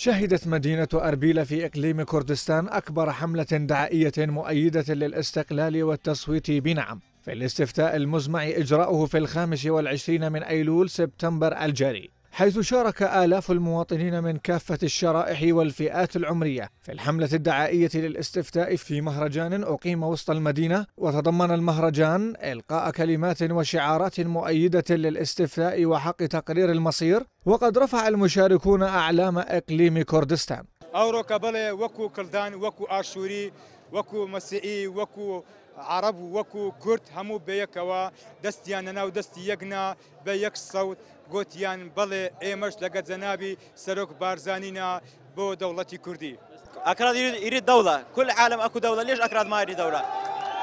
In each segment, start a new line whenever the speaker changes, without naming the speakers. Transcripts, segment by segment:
شهدت مدينة أربيل في إقليم كردستان أكبر حملة دعائية مؤيدة للاستقلال والتصويت بنعم في الاستفتاء المزمع إجراؤه في الخامس والعشرين من أيلول سبتمبر الجاري حيث شارك آلاف المواطنين من كافة الشرائح والفئات العمرية في الحملة الدعائية للاستفتاء في مهرجان أقيم وسط المدينة وتضمن المهرجان إلقاء كلمات وشعارات مؤيدة للاستفتاء وحق تقرير المصير وقد رفع المشاركون أعلام إقليم كردستان
أورو كبلة وكو كردان وكو آشوري وكو مەسیعی وكو عرب وكو كرد همو بيكوا دستيان انا ودستي يقنا بيك صوت قوتيان گوتیان بەڵێ ئێمەش لەگە جەنابی سەرۆک بارزانینە بۆ دەوڵەتی أكراد يريد دولة كل عالم أكو دولة ليش أكراد ما يريد دولة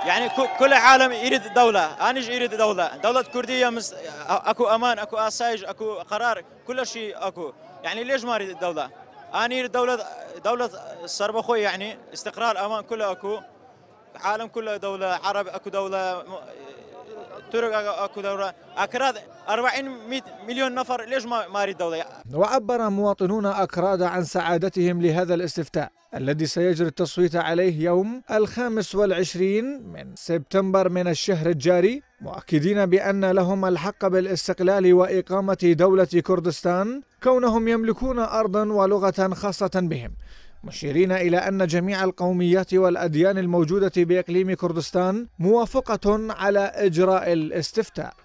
يعني كل عالم يريد دولة أنا يريد
دولة دولة كردية مس... أكو أمان أكو أسايج أكو قرار كل شيء أكو يعني ليش ما يريد دولة اني دولة دولة السربخوي يعني استقرار امان كله اكو عالم كله دولة عرب اكو دولة ترك اكو دوره اكراد 40 مليون نفر ليش ما ماري الدوله
وعبر مواطنون اكراد عن سعادتهم لهذا الاستفتاء الذي سيجري التصويت عليه يوم الخامس والعشرين من سبتمبر من الشهر الجاري مؤكدين بأن لهم الحق بالاستقلال وإقامة دولة كردستان كونهم يملكون أرضا ولغة خاصة بهم مشيرين إلى أن جميع القوميات والأديان الموجودة بإقليم كردستان موافقة على إجراء الاستفتاء